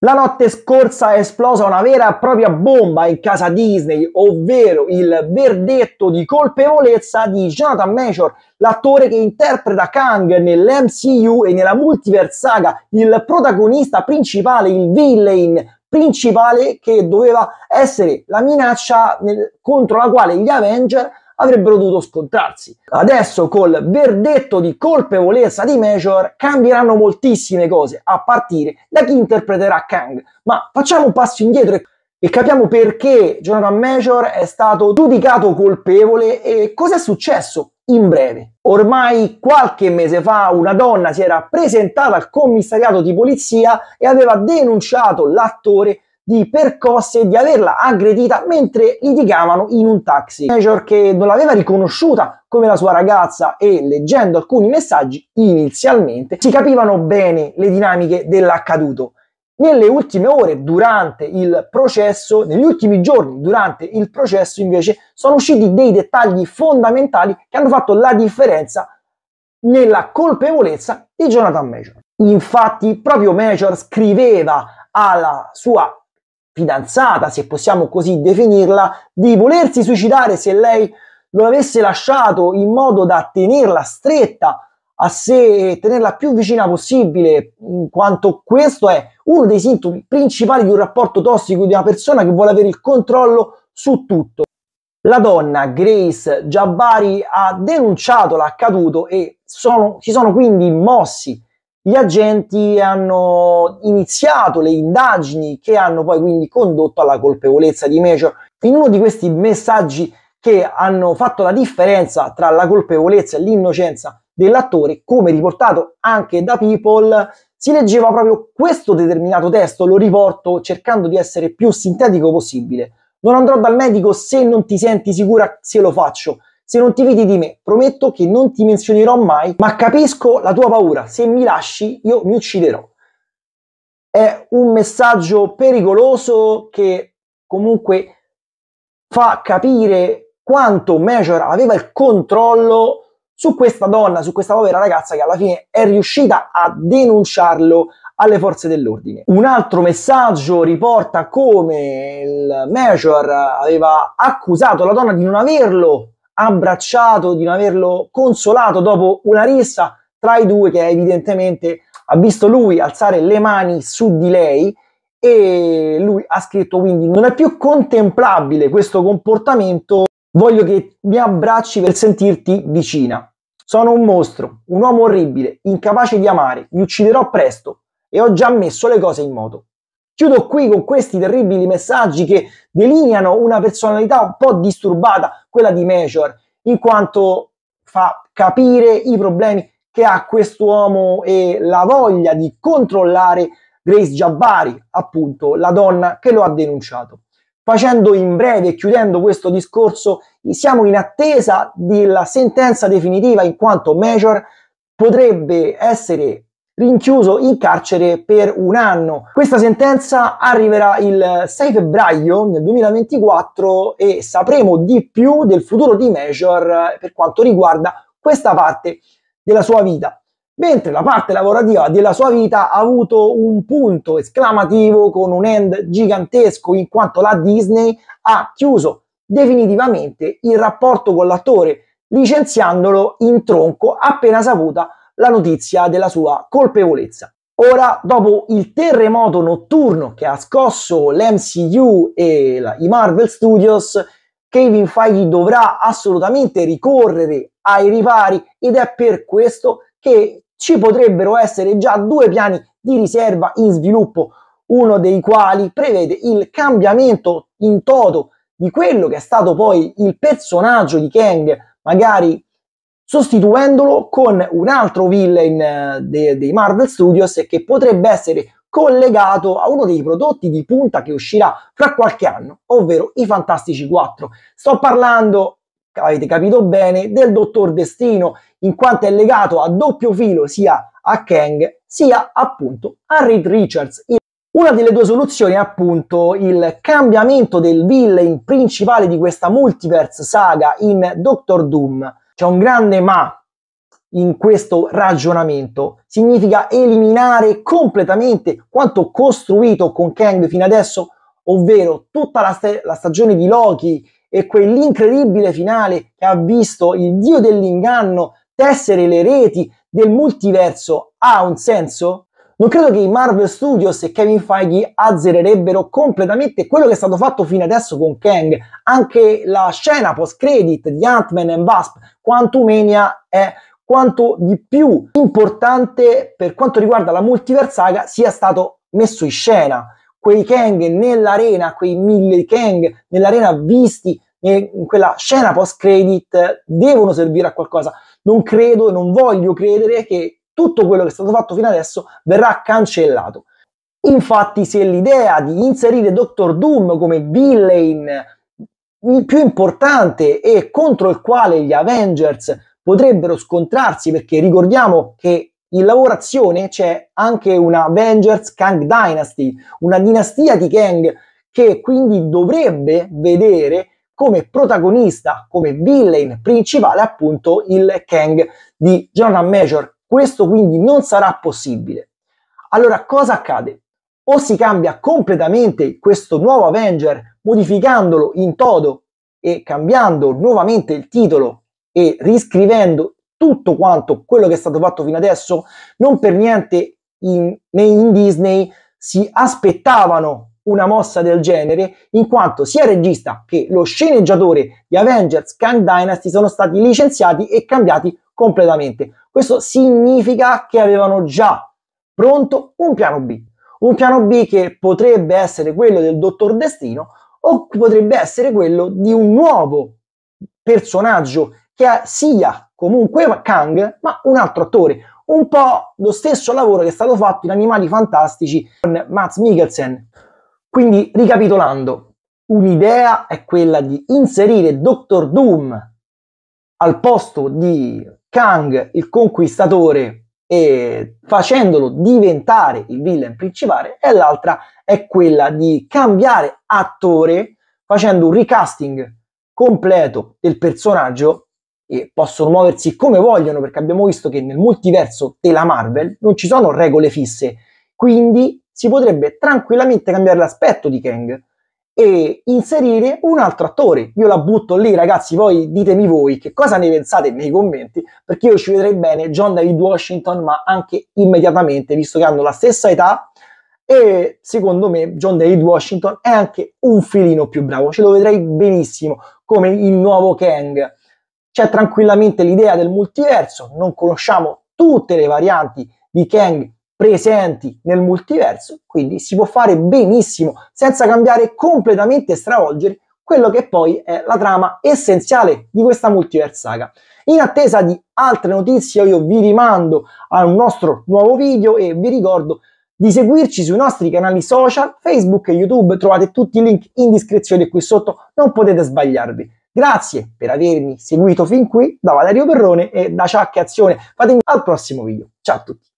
La notte scorsa è esplosa una vera e propria bomba in casa Disney, ovvero il verdetto di colpevolezza di Jonathan Major, l'attore che interpreta Kang nell'MCU e nella Multiverse Saga, il protagonista principale, il villain principale che doveva essere la minaccia nel, contro la quale gli Avenger avrebbero dovuto scontrarsi. Adesso col verdetto di colpevolezza di Major cambieranno moltissime cose, a partire da chi interpreterà Kang. Ma facciamo un passo indietro e e capiamo perché Jonathan Major è stato giudicato colpevole e cosa è successo in breve. Ormai qualche mese fa una donna si era presentata al commissariato di polizia e aveva denunciato l'attore di percosse e di averla aggredita mentre litigavano in un taxi. Major che non l'aveva riconosciuta come la sua ragazza e leggendo alcuni messaggi inizialmente si capivano bene le dinamiche dell'accaduto. Nelle ultime ore durante il processo, negli ultimi giorni durante il processo invece sono usciti dei dettagli fondamentali che hanno fatto la differenza nella colpevolezza di Jonathan Major. Infatti proprio Major scriveva alla sua fidanzata, se possiamo così definirla, di volersi suicidare se lei lo avesse lasciato in modo da tenerla stretta a sé e tenerla più vicina possibile, in quanto questo è uno dei sintomi principali di un rapporto tossico di una persona che vuole avere il controllo su tutto. La donna Grace Giabari ha denunciato l'accaduto e sono, si sono quindi mossi gli agenti hanno iniziato le indagini che hanno poi quindi condotto alla colpevolezza di Major. In uno di questi messaggi che hanno fatto la differenza tra la colpevolezza e l'innocenza dell'attore, come riportato anche da People, si leggeva proprio questo determinato testo, lo riporto cercando di essere più sintetico possibile. Non andrò dal medico se non ti senti sicura se lo faccio. Se non ti vedi di me, prometto che non ti menzionerò mai, ma capisco la tua paura. Se mi lasci, io mi ucciderò. È un messaggio pericoloso che comunque fa capire quanto Major aveva il controllo su questa donna, su questa povera ragazza che alla fine è riuscita a denunciarlo alle forze dell'ordine. Un altro messaggio riporta come il Major aveva accusato la donna di non averlo abbracciato, di non averlo consolato dopo una rissa tra i due che evidentemente ha visto lui alzare le mani su di lei e lui ha scritto quindi non è più contemplabile questo comportamento, voglio che mi abbracci per sentirti vicina. Sono un mostro, un uomo orribile, incapace di amare, mi ucciderò presto e ho già messo le cose in moto. Chiudo qui con questi terribili messaggi che delineano una personalità un po' disturbata, quella di Major, in quanto fa capire i problemi che ha quest'uomo e la voglia di controllare Grace Jabari, appunto la donna che lo ha denunciato. Facendo in breve e chiudendo questo discorso, siamo in attesa della sentenza definitiva in quanto Major potrebbe essere rinchiuso in carcere per un anno. Questa sentenza arriverà il 6 febbraio del 2024 e sapremo di più del futuro di Major per quanto riguarda questa parte della sua vita. Mentre la parte lavorativa della sua vita ha avuto un punto esclamativo con un end gigantesco in quanto la Disney ha chiuso definitivamente il rapporto con l'attore licenziandolo in tronco appena saputa la notizia della sua colpevolezza. Ora, dopo il terremoto notturno che ha scosso l'MCU e la, i Marvel Studios, Kevin Feige dovrà assolutamente ricorrere ai ripari ed è per questo che ci potrebbero essere già due piani di riserva in sviluppo, uno dei quali prevede il cambiamento in toto di quello che è stato poi il personaggio di Kang, magari sostituendolo con un altro villain eh, dei de Marvel Studios che potrebbe essere collegato a uno dei prodotti di punta che uscirà fra qualche anno, ovvero i Fantastici 4. Sto parlando, avete capito bene, del Dottor Destino, in quanto è legato a doppio filo sia a Kang sia appunto a Reed Richards. Una delle due soluzioni è appunto il cambiamento del villain principale di questa multiverse saga in Doctor Doom c'è un grande ma in questo ragionamento. Significa eliminare completamente quanto costruito con Kang fino adesso, ovvero tutta la, st- la stagione di Loki e quell'incredibile finale che ha visto il dio dell'inganno tessere le reti del multiverso ha un senso? Non credo che i Marvel Studios e Kevin Feige azzererebbero completamente quello che è stato fatto fino adesso con Kang. Anche la scena post-credit di Ant-Man and Wasp, Quantumania, è quanto di più importante per quanto riguarda la multiversaga sia stato messo in scena. Quei Kang nell'arena, quei mille Kang nell'arena visti in quella scena post-credit devono servire a qualcosa. Non credo e non voglio credere che tutto quello che è stato fatto fino adesso verrà cancellato. Infatti, se l'idea di inserire Doctor Doom come villain più importante e contro il quale gli Avengers potrebbero scontrarsi, perché ricordiamo che in lavorazione c'è anche una Avengers Kang Dynasty, una dinastia di Kang che quindi dovrebbe vedere come protagonista, come villain principale appunto il Kang di Jonathan Major questo quindi non sarà possibile. Allora cosa accade? O si cambia completamente questo nuovo Avenger modificandolo in todo e cambiando nuovamente il titolo e riscrivendo tutto quanto quello che è stato fatto fino adesso, non per niente in, né in Disney si aspettavano una mossa del genere, in quanto sia il regista che lo sceneggiatore di Avengers Kang Dynasty sono stati licenziati e cambiati completamente. Questo significa che avevano già pronto un piano B, un piano B che potrebbe essere quello del Dottor Destino o potrebbe essere quello di un nuovo personaggio che sia comunque Kang, ma un altro attore, un po' lo stesso lavoro che è stato fatto in Animali Fantastici con Mats Mikkelsen. Quindi, ricapitolando, un'idea è quella di inserire Doctor Doom al posto di Kang il conquistatore e facendolo diventare il villain principale e l'altra è quella di cambiare attore facendo un recasting completo del personaggio e possono muoversi come vogliono perché abbiamo visto che nel multiverso della Marvel non ci sono regole fisse quindi si potrebbe tranquillamente cambiare l'aspetto di Kang e inserire un altro attore. Io la butto lì, ragazzi, poi ditemi voi che cosa ne pensate nei commenti, perché io ci vedrei bene John David Washington, ma anche immediatamente, visto che hanno la stessa età e secondo me John David Washington è anche un filino più bravo, ce lo vedrei benissimo come il nuovo Kang. C'è tranquillamente l'idea del multiverso, non conosciamo tutte le varianti di Kang presenti nel multiverso, quindi si può fare benissimo senza cambiare completamente e stravolgere quello che poi è la trama essenziale di questa multiverse saga. In attesa di altre notizie io vi rimando a un nostro nuovo video e vi ricordo di seguirci sui nostri canali social, Facebook e YouTube, trovate tutti i link in descrizione qui sotto, non potete sbagliarvi. Grazie per avermi seguito fin qui, da Valerio Perrone e da Ciacche Azione. Fatemi al prossimo video. Ciao a tutti!